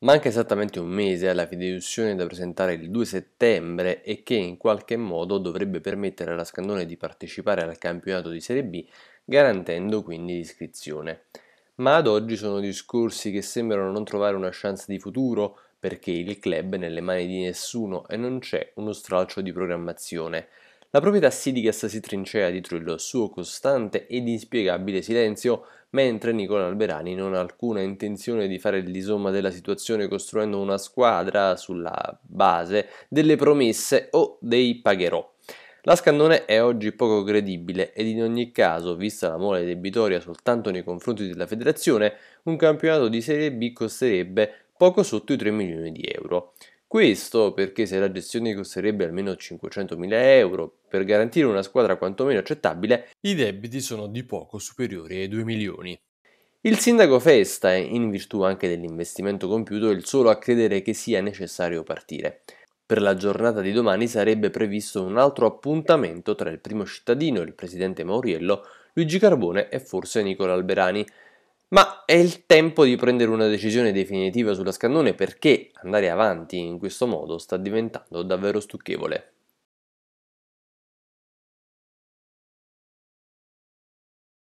Manca esattamente un mese alla fideiussione da presentare il 2 settembre e che in qualche modo dovrebbe permettere alla Scandone di partecipare al campionato di Serie B, garantendo quindi l'iscrizione. Ma ad oggi sono discorsi che sembrano non trovare una chance di futuro perché il club è nelle mani di nessuno e non c'è uno stralcio di programmazione. La proprietà Sidigas si trincea dietro il suo costante ed inspiegabile silenzio, mentre Nicola Alberani non ha alcuna intenzione di fare il disomma della situazione costruendo una squadra sulla base delle promesse o dei pagherò. La Scannone è oggi poco credibile ed in ogni caso, vista la mole debitoria soltanto nei confronti della federazione, un campionato di Serie B costerebbe poco sotto i 3 milioni di euro. Questo perché se la gestione costerebbe almeno 500.000 euro, per garantire una squadra quantomeno accettabile, i debiti sono di poco superiori ai 2 milioni. Il sindaco Festa, in virtù anche dell'investimento compiuto, è il solo a credere che sia necessario partire. Per la giornata di domani sarebbe previsto un altro appuntamento tra il primo cittadino, il presidente Mauriello, Luigi Carbone e forse Nicola Alberani, ma è il tempo di prendere una decisione definitiva sulla Scannone perché andare avanti in questo modo sta diventando davvero stucchevole.